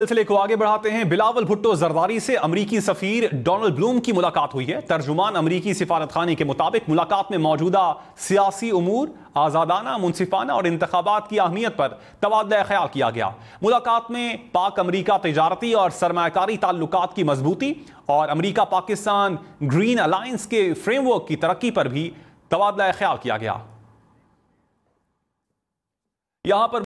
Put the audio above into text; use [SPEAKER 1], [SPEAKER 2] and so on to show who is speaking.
[SPEAKER 1] सिलसिले को आगे बढ़ाते हैं बिलावल भुट्टो जरदारी से अमरीकी सफीर डोनाल्ड ब्लूम की मुलाकात हुई है तर्जुमान अमरीकी सिफारत सिफारतखाने के मुताबिक मुलाकात में मौजूदा सियासी उमूर आज़ादाना मुनसिफाना और इंतबात की अहमियत पर तबादला ख्याल किया गया मुलाकात में पाक अमरीका तजारती और सरमाकारी ताल्लुक की मजबूती और अमरीका पाकिस्तान ग्रीन अलायंस के फ्रेमवर्क की तरक्की पर भी तबादला ख्याल किया गया
[SPEAKER 2] यहां पर